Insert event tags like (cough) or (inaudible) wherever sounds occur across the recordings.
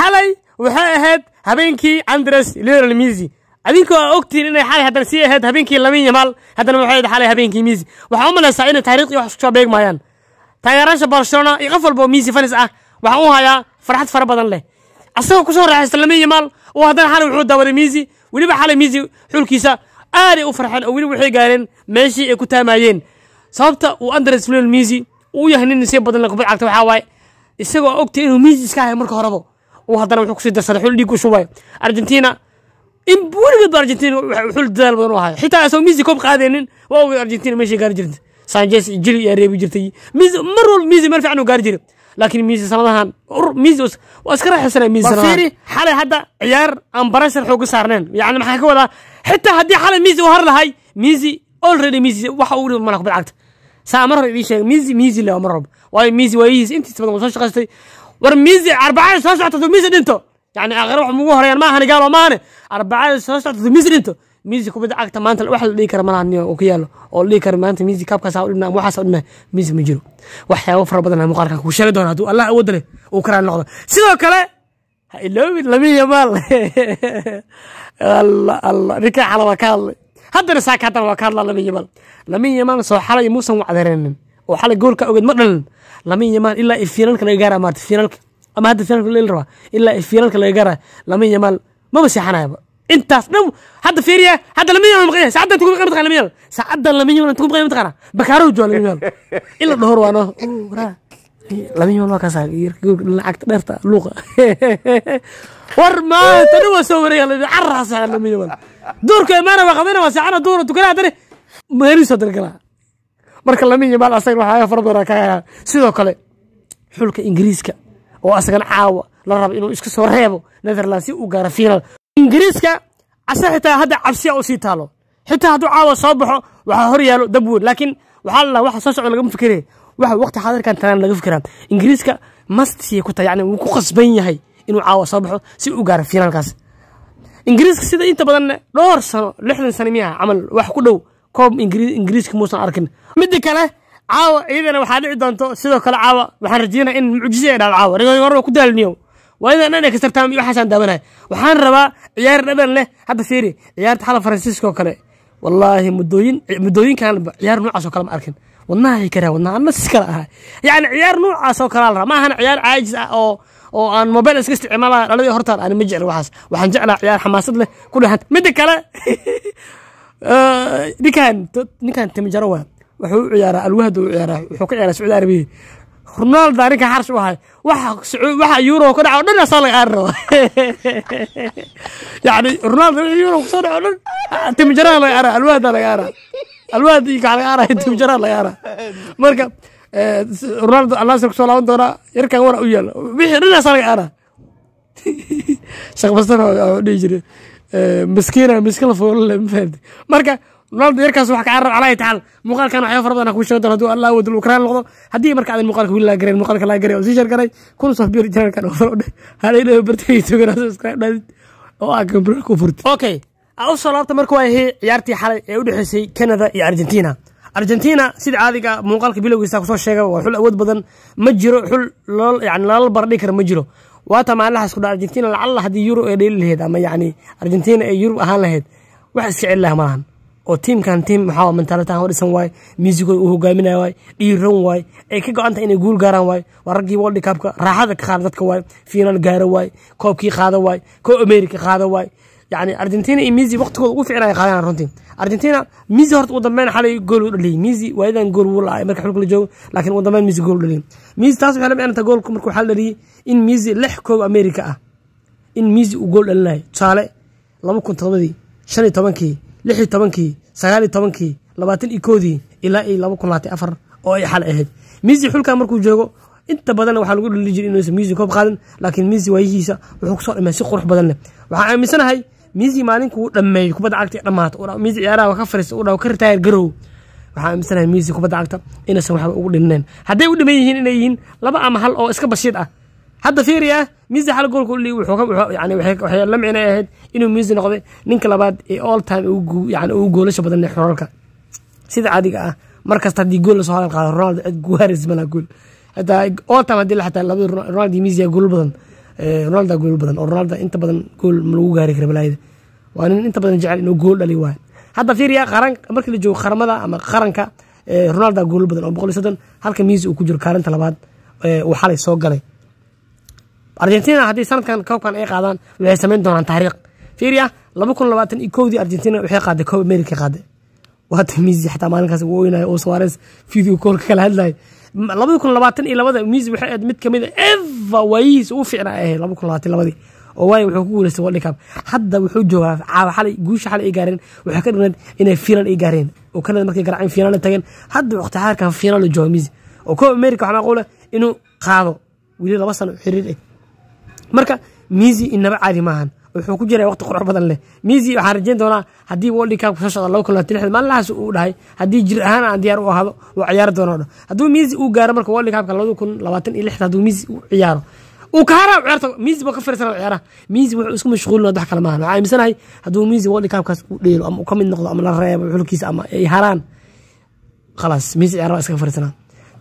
xalay waxay ahayd habeenkii andres leonel misi adinkoo ogtiin inay xalay haddana sii ahayd habeenkii lamin yamal haddana waxay xalay habeenkii misi waxaa u malaysaa inay taariikh wax soo beegmayaan taageerayaasha barcelona iyo qof walba misi fanis ah waxaan u hayaa farxad fara badan leh asagoo kusoo raaxaysta lamin yamal oo haddana xalay wuxuu dawaray misi weliba xalay misi xulkiisa aaday u farxeen oo weliba waxay gaareen meeshii ay ku taamayeen sababta uu andres leonel misi uu yahay nin sii badan leh kubad cagta waxaa waaye isagoo ogtay inuu misi iska marka horeba haddana wuxuu kusii darsaday xul dhiig u shubay argentina in weligeed ba argentina xul dadaal badan u ahayo xitaa asoo misi koob qaadeenin waa ogeed argentina meeshay gaari jirta sanjes jili yaa reebi jirtay misi mar walba misi meel fiican u gaari jiray laakiin misi sanadahan misi waa iska raaxaysana misi sanadahan xalay hadda ciyaar aan barashar xooga saarneen yacni maxaa ka wadaa xitaa haddii xalay misi u har lahay misi already misi waxa uu dhiba mala cagta saa mar hore idii sheega misi misi le mar walba waayo misi waayihiis intiisa badan waa soo shaqaystay war miisi arbacada soo socoto miisi dhinto yani aakhira wax mugu horeeyaan ma ahani maahane arbacada soo socoto miisi dhinto miisi kubadda cagta maanta wax la dhihi kara malaha nin ku yaalo oo dhihi kara maanta miisi kaabkaasaa u ama waxaasaa u miisi ma jiro waxyaaba fara badan muuqaalkan ku sheegi doona hadduu allah awoodda leh uu ka noqdo sidoo kale ha iloobin lamiya maal alla (laughs) alla ninkaa xala ka hadlay haddana saaka haddana waa ka hadlaa lamiya maal lamiya maal soo xalay muusan wacdeereenin oo xalay goolka ogeed ma dhalin laminyamal ilaa finalka laga gaara maarta finalka ama hadda finalka la rabaa ilaa finalka laga gaara lamin yamal maba seexanayaba intaas dhan hadda fiiriya hadda lamin yamal maqan yahay saacadan tugu maqan maqan lamin yamal saacadan lamin yamal tugu maqan maqan bakaaro joola lamin yamal ila dhahor waano lamin yamal waa kasaa lacagta dheerta luuqa (laughs) war maanta dhan waa soo wareega lamin carraa saacan lamin yamal duurka imaana waa qabana waa saacana duura tukana haddani meelisoo dalgalaa marka lama yimaad asagan waxyaaba fara badan kaga helaan sidoo kale xulka ingiriiska oo asagan caawa la raba inuu iska soo reebo netherland si uu gaaro fiinal ingiriiska asa xitaa hadda cabsiya u taalo xitaa hadduu caawa soo baxo waxaa hor yaalo dab weyn laakiin waxaa la waxa soo socda lagama fikiraya waxa waqti xaadirkan talaan laga fikiraa ingiriiska mastiyay ku tahay yani wuu ku qasban yahay inuu caawa soo baxo si uu gaaro fiinaalkaas ingiriiska sida inta badan dhowr sano lixdan sano miya camal wax ku dhow koob ingiriiska muusan arkin midda kale caawa iyadana waxaa dhici doonto sidoo kale caawa waxaan rajeynaya in mucjize ay caawa rigor ku daalniyow waa inaan dhan ay waxaasaan daawanaya waxaan rabaa ciyaar dhaban leh hadda fiiri ciyaarta xala faransiiska kale wallaahi muddooyin muddooyinkanba ciyaar noocaas kale ma arkin wadnaha karaa wadnaha anna sis kale ahaa yacni ciyaar noocaas oo kalea la rabaa ma ciyaar caajis ah oo oo aan mobile iska isticmaala dhaladii hortaan ani ma jecli waxaas waxaan jeclaa ciyaar xamaasad leh ku dhehanta midda kale (laughs) ninkan ninkan timjaro wa wuxuu u ciyaaraa alwahdu u ciyaaraa wuxuu ka ciyaaraa sacuudi arabiya ronaldo ninka xarash u ahay waxa yurob (laughs) ah, ka dhaca o dhan asaa laga aari raba yani ronaldo wixii yurob kusoo dhaca o dhan timjaraha laga aara alwahda laga aara alwahda iyo gax laga aaraya timjaraha laga aara marka ronaldo alnasir kusoo laaban doonaa yarkan wana u yaala wixii dhan asaa laga aara (laughs) shaqbasana dhihi jire eh, maskiina miskin la fuulale mafahamti marka ronaldo yarkaas wax kaa carab calaa taxal muuqaalkan waxyaaba fara badan aan kuu sheegi doono haduu allah wado ukraan noqdo haddii marka aadan muuqaalka wiil laa muuqaalka laa garay oo sii sheergaray kun soo biir janarkan oo faro dheh halayna bartay togan subscribe dhaadid oo aa gambar ku furtid okay aa laabta marka waa ahey ciyaartii xalay ee u dhexeysay canada iyo argentina argentina sida caadiga muuqaalka bilowgiisa kusoo sheega waa xul awood badan ma jiro xul yani lalal bardhigi kara ma jiro waata maalinlahaas ku dha argentina lacalla haddii yurub ay dheeli laheyd ama yani argentina ay yurub ahaan lahayd wax iska celi laha malahan oo tiimkan tiim maxaa mentaalitahan dhisan waay miisigood uu hogaaminay waay dhiiran waay ay ka go-an tahay inay guul gaaraan waay waa raggii world cupka raaxada ka qaada dadka waay fiinaal gaaro waay koobkii qaada waay koo america qaada waay yani argentina iyo miisi waqtigooda ugu fiicnay qaadan runtii argentina miisi horta ugu dambeyn xalay gool u dhaliyay miisi waayadan gool wuu la marka xulka la joogo laakiin ugu dambeyn miisi gool u dhaliyay miisi taas waxay la micna goolku marka waxaa dhaliyay in miisi lix koob america ah in miisi uu gool dhalinayo tusaale laba kun todobadii shan iyo tobankii lixi tobankii sagaali tobankii labaatan iyo koodii ilaa iyo laba kun labaatan afar oo ay xal ahayd miisi xulkaa markuu joogo inta badanna waxaa lagu dhali jira inuusan miisi koob qaadan laakiin miisi waayihiisa wuxuu kusoo dhamay si qurux badan leh waxaan aaminsanahay miisi maalinkuu dhammeeyo kubadda cagta ee garow waxaan aaminsanahay miisi cagta inaysan waxba ugu dhilineen hadday u dhiman yihiin inay yihiin laba ama hal oo iska bashiid ah hadda fiiri ah misi xal goolka ulii waxay lamcina ahayd inuu misi noqday ninka labaad ee all time yani ugu goolasha badan xoralka sida caadiga ah mar haddii gool lasoo hadal qaado ronald cid guharis malaa gool hataa all time haddii la labada ronald iyo misi ah gool badan ronalda gool badan oo ronalda inta badan gool ma gaari kara malaayda waa nin inta badan jecel inuu gool dhali waayo hadda fiiriya ah, qaran markii la joogo qaramada ama qaranka ronalda gool badan oo boqol iyo soddon halka misi uu ku jiro kaalinta labaad uu soo galay argentina haddii sanadkan koobkan ay qaadaan waxay samayn doonaan taariikh fiiriya laba kun labaatan iyo kowdii argentina waxay qaaday koob america qaaday waata miisi xataa maalinkaas ugu weynaya oo suwares video koolka kala hadlaya labadi kun labaatan iyo labada miisi waxay aad mid kamid a eva ugu fiicna ay eh, laba kun labaatan labadii oo waayo wuxuu ku guuleystay world cup hadda wuxuu joogaa caawa xalay guusha xalay ay gaareen waxay ka dhignayd inay fiinaal ay gaareen oo kanada markay garaaceen fiinaal ay tageen hadda ikhtiyaarkan fiinaal jooga miisi oo koob america waxaa maaqula inuu qaado weli laba sano xiriir eh marka mizi inaba caadi maahan wuxuu ku jira waqti qurux badan leh mizi waxaan rajeyn doonaa haddii world cup soo socda laba kun labaatan lixda maalinlahaas uu dhahay haddii jir ahaan aan diyaar u ahaado waa ciyaari doona o hadduu mizi uu gaaro marka world cupka labada kun labaatan iyo lixda hadduu mizi u ciyaaro uu kaara ciyaarta mizi ba ka firsana ciyaaraha mizi wuxuu isku mashquulin wax kale maaha waxaa aaminsanahay hadduu mizi world cupkaas u dheelo ama uu ka mid noqdo ama la reebo xulkiisa ama ay haraan khalaas mizi ciyaar waa iska firsana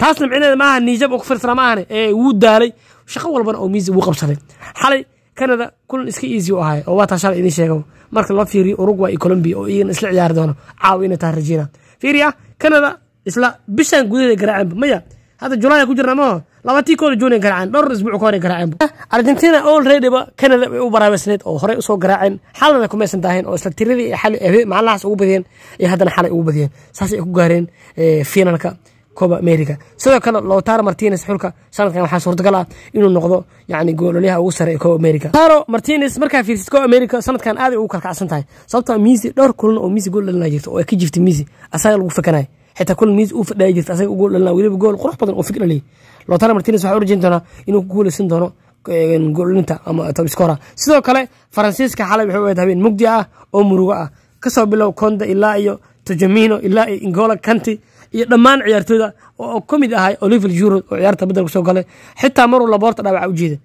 taasna micnaheeda maaha niijab oo ku firsana maahane ee wuu daalay shaqo walbana oo miisi wuu qabsaday xalay canada kulan iska easy u ahay oo waa taa shala idiin sheega marka loo fiiriyo urugway iyo colombia oo iyagana isla ciyaari doono caawa inay tahay rajiina fiiriya ah, canada isla bishan gudaheeda garaaceenba maya hadda julaya ku jirna maho labatii kooda juunay garaaceen dhowr isbuuc ka horey argentina olreadyba canada way u baraabeysneed oo horey usoo garaaceen xalana kumaysan daahin oo isla tiradii xalay maallahaas ugu badiyeen iyo haddana xalay ugu badiyeen saasay ku gaareen eh, finalka koba america sidoo kale lotaro martines xulka sanadkan waxaa suurtagal ah inuu noqdo yani goololyaha ugu sare ee koba america lowtaro martines markaa fiirsid koba america sanadkan aaday ugu karkacsan tahay sababtoo ah miisi dhowr kulan oo miisi gool dhalina jirta oo ay ka jirta miisi asaga lagu fakanaya xitaa kulan miisi uu fadhaya jirta asaga ugu dhalina weliba gool qurux badan oo fig dhaliyay lowtaro martines waxaa urajin doonaa inuu ku guulaysan doono eh, goolinta ama tobskora sidoo kale faransiiska xalay waxay u habeen mugdi ah oo murugo ah kasoo bilow konda ilaa iyo tojamino ilaa iyo ingola kanti iyo dhammaan ciyaartooyda oo ka mid ahay oliver jurod oo ciyaarta badal kusoo galay xitaa maruu laboorta dhaawaca ujeeda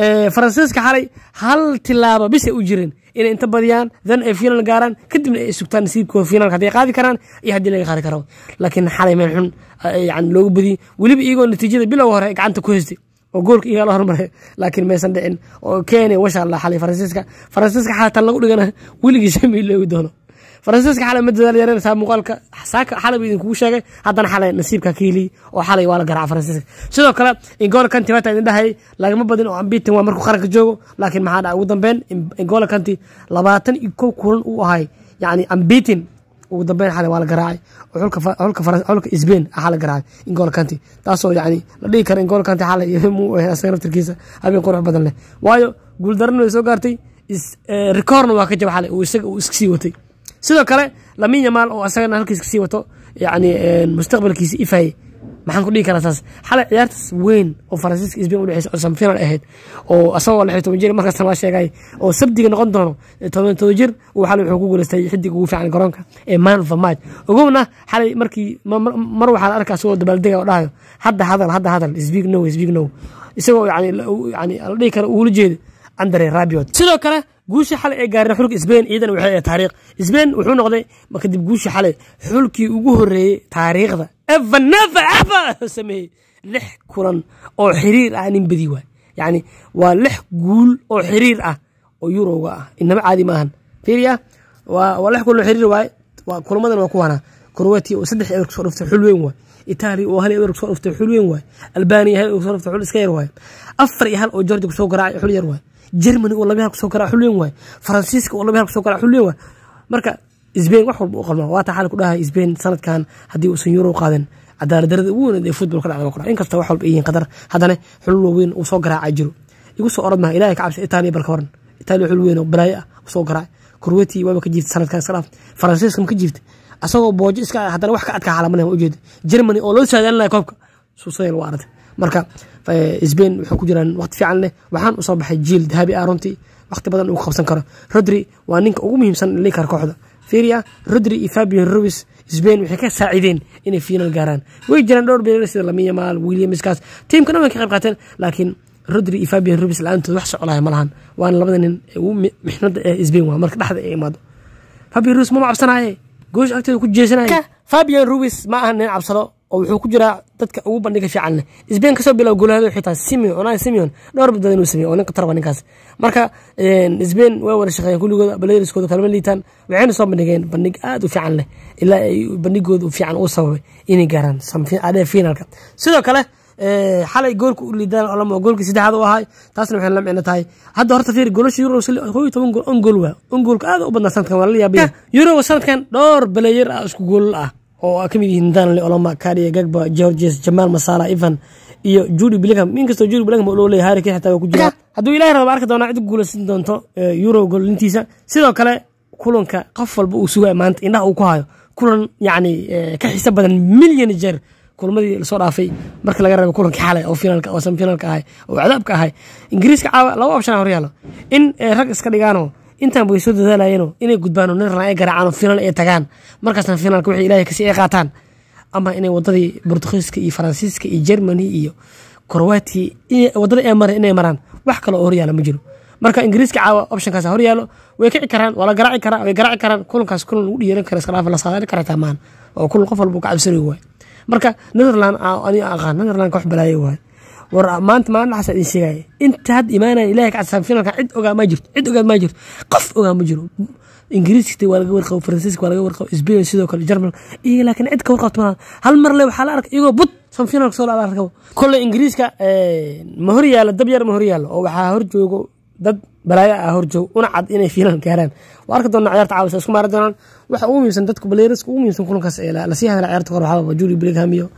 eh, faransiiska xalay hal tilaaba bisay u jireen inay inta badiyaan dan ay finaal gaaraan kadibna ay sugtaan nasiibkoo finaalka hadday qaadi karaan iyo haddii laga qaadi karo laakiin xalay meel xun eh, yani loogu badiyey weliba iyagoo natiijada bilow hore gacanta ku haystay oo goolka iyagaa la hormaray laakiin maysan dhicin oo keenya washa la xalay faransiiska faransiiska xalay tan lagu dhigana weligiisa (laughs) mii loogi doono faransiiska xalay ma dadaal yaranaysaa muuqaalka saaka xalayba idinkugu sheegay haddana xalay nasiibka ka oo xalay waa la garaaca faransiiska sidoo kale ingolo kanti maanta idin lagama badin oo ambitin waa markuu qaranka joogo laakiin maxaa dhaca ugu dambeyn ingolo kanti labaatan iyo kow kulan uu ahay yacni ambitin ugu dambeyn xalay waa la garaacay xulka sbain axaa la garaacay ingolo kanti taasoo yacni la dhihi kara ingolo kanti xalay muu eh, habeen qurux badan leh waayo guuldarana way soo gaartay eh, rikoorna waa ka jaba xalay uu isaga uu iska sii watay sidoo kale lamin yamaal oo asagana halkiis kasii wato yani eh, mustaqbalkiisa ifaye maxaan ku dhihi karaa saas xalay ciyaartaas weyn oo faransiiska isbiin udhexeysa oo samfinaal ahayd oo asagoo lixi toban jir markaasna waa sheegay oo sabdiga noqon doono eh, toban jir uu xalay wuxuu ku guuleystay xiddig ugu fiican garoonka ee eh, man of the match ogowna xalay markii mar waxaa la arkaa asagoo dabaaldega oo dhahayo hadda hadal hadda hadal speak no speak no isagoo yani yani la dhihi kara uula jeeda andare rabiot sidoo kale guushii xalay ee gaareen xulka sbain ciidan waxay taariikh sbain wuxuu noqday kadib guushii xalay xulkii ugu horeeyey taariikhda eva neva eva (laughs) sameeyey lix kulan oo xiriir ah nin badi waay yacni waa lix guul oo xiriir ah oo yuroga ah inama caadi maahan fiiriya waa waa lix kulan oo xiriir waay waa kulamadan waa kuwanaa kroatia oo saddex ewer kusoo dhuftay xul weyn waay itaaliya oo hal ewer kusoo dhuftay xul weyn waay albania hal ewer kusoo dhuftay xul iska yar waay afar iyo hal oo georgia kusoo garaacay xul yar waay jermany oo laba hal kusoo karaa xulyan waay faransiiska oo laba hal kusoo karaa xulyan waay marka sbain wax walba u qalmaa waata xaal ku dhaha sbain sanadkan haddii uusan yuro qaadan cadaaladdarada ugu weyneed ee futbol ka dhacda qora inkasta wax walba yihiin qatar haddana xulul waaweyn uu soo garaaca jiro igu soo orad maha ilahay ka cabsi itaaliya barka horan itaaliya xul weyn oo balaayo ah soo garaac korweti waaba ka jiiftay sanadkan iska dhaaf faransiiska ma ka jiiftay asagoo boojo iska haddana wax ka adkaa xaalamaleh waa ujeeda jermany oo loo saadaalinaya koobka suusayel waa aragtay marka sbain waxay ku jiraan waqti fiican leh waxaan usoo baxay jiil dahabi ah runtii waqti badan uu qabsan karo rodri waa ninka ugu muhiimsan linkar kooxda firia rodri iyo fabian ruis sbain waxay ka saacideen inay final gaaraan way jiraan dhowr bel sida lamiyamal williamskaas tiimkana way ka qayb qaateen laakiin rodri iyo fabian rubis la-aantood wax socolaya malahan waana labada nin mixnada ee sbain waa marka dhexda ay imaado fabian ruis mama cabsanaye goosh agteeda ku jeesanaye fabian ruis ma aha nin cabsado oo wuxuu ku jiraa dadka ugu bandhiga fiicanleh sbain kasoo bilow golahada wxay tahay simeon onaa simeon dhowr badbada inuu sameeye oo nin qatar ninkaas marka sbain waa wada shaqeeyeen kulligooda baladariskooda kalma liitaan waxayna soo bandhigeen bandhig aad u fiican leh ilaa ay bandhigooda fiican uu sababay inay gaaraan finalka sidoo kale xalay goolka u liidaan lamo goolkii saddexaad u ahay taasna waxay la micno tahay hadda horta fiir golosha euro kow toban gool on gool waa on goolka aad u badnaa sanadkan waa la yaabaya euro sanadkan dhowr baleeyar ah isku gool ah oo ah ka mid yihiin danley oloma kariya gagba georges jamaal masala ivan iyo judi bligham inkastoo judi bligham loo leeyahay harikii xataa waa ku jira hadduu ilahi raba arki doonaa cid guulaysan doonto eh, euro golintiisa sidoo kale kulanka qof walba uu sugaa maanta indhaha uu ku hayo kulan yacni eh, ka xiisa badan milyan jeer kulmadii lasoo dhaafay marka laga reebo kulanka xalay oo finaalka oo samfinaalka ahay oo cadaabka ahay ingiriiska caawa laba option horyaalo in eh, rag iska dhigaano intaan way soo dadaalayeenoo inay gudbaan oo netherland ay garaacaan oo finaal ay tagaan markaasna finaalka wixii ilaahay kasi ay qaataan ama inay wadadii bortugiiska iyo faransiiska iyo germany iyo korwatiya wadada ay maran inay maraan wax kale oo horyaala ma jiro marka ingiriiska caawa optionkaas horyaalo way kici karaan waa la garaaci karaa way garaaci karaan kulankaas kulan lagu dhiiran kara iskhilaaf la saadaali kara taa oo kulan qof walba ka cabsanayo waay marka netherland aniga aqaan netherlandka wax balaayo waay war maanta maalinaxaas idin sheegaya inta had imaanaya ilahay ka cadsaan finalka cid ogaa maa jirto cid ogaad maa jirto qof ogaa ma jiro ingiriiska waa laga warqabo faransiiska waa laga warqabo sbain sidoo kale german iyaga laakiin cid ka warqabto malaha hal mar le waxaa la arkay iyagoo bud san finalka soo la arkabo kolle ingiriiska eh, ma hor yaallo dab yar ma hor yaallo oo waxaa hor joogo dad balaaya ah horjoog una cad inay fiilan gaaraan waa arki doona cyaarta caawisa isku maari doonaan waxa ugu muhiimsan dadka baleyriska ugu muhiimsan kulankaas ee lasii hadla cyaarta kor waxaa Julie Bellingham iyo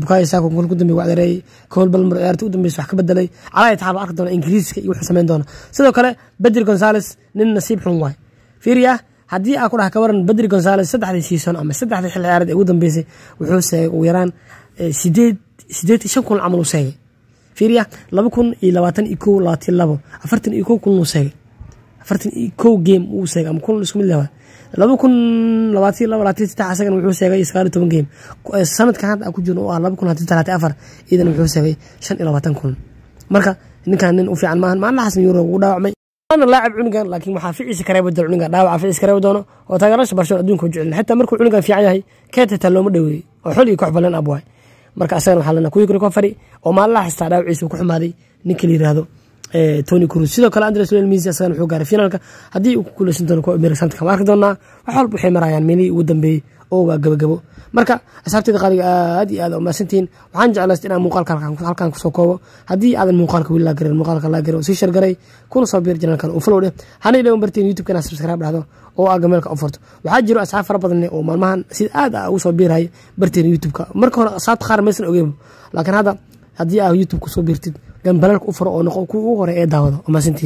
Bukayo Saka kulanka u dambeeyay wacdareey Cole Palmer cyaarta u dambeysay wax ka bedelay calaay taaba arki doona Ingiriiska iyo wuxuu sameyn doona sidoo kale Badri Gonzales nin nasiib xun waay fiiriya ah, haddii aa ku dhaha ka waran Badri Gonzales saddexdii season ama saddexdii xilli ciyaareed ee ugu dambeysay wuxuu seegay ugu yaraan sideed sideed shan kun camal u seegay fiiriya laba kun iyo labaatan iyo kow labaati labo afartan iyo kow kunuu seegay afartan iyo kow game uu seegay ama kun isku mid laba laba kun labaati labo labaatan saddex asagan wuxuu seegay sagaal iyo toban game sanadkan hadda ku jirno oo ah laba kun haddii talaati afar iidan wuxuu seegay shan iyo labaatan kun marka ninkan nin u fiican maahan maalmahaasna yurub ugu dhaawacmay waana laacib cunigan laakiin waxaa ficiisa kareeba dal cunigan dhaawaca ficiisa kareeba doono oo taageerasha barshoon adduunka u jecelin xitaa markuu cunigan fiican yahay keetata looma dhoweeyey oo xol iyo koox baleen marka asagana waxaa lena kuwii recovery oo maalinlaa xastaa dhaawaciisa ku xumaaday ninka la yiraahdo eh, tony cruz sidoo kale andres mis asagana wuxuu gaaray finaalka haddii uu ku kuleysan doono kuwa amerika sanadkan arki doonaa wax walba waxay maraayaan meelihii ugu dambeeyey oo waa gabagabo marka asxaabteeda qaaliga aad iyo aad umaasantihiin waxaan jeclaysta inaan muuqaalka halkan kusoo koobo haddii aadan muuqaalka weli laagarin muuqaalka laagare sii shargaray kuna soo biir janaalkan uu falow dheh hana ilaw barteen youtubka inaad subscribe dhahdo oo aa gameelka u furto waxaa jiro asxaab fara badanne oo maalmahan si aad ah ugu soo biirhaya barteen youtubeka marka hore asxaabta qaar maysan ogeyba laakiin hadda haddii aa youtube kusoo biirtid gambalaalka u furo oo noqo kuwa ugu hore ee daawada umaasantihiin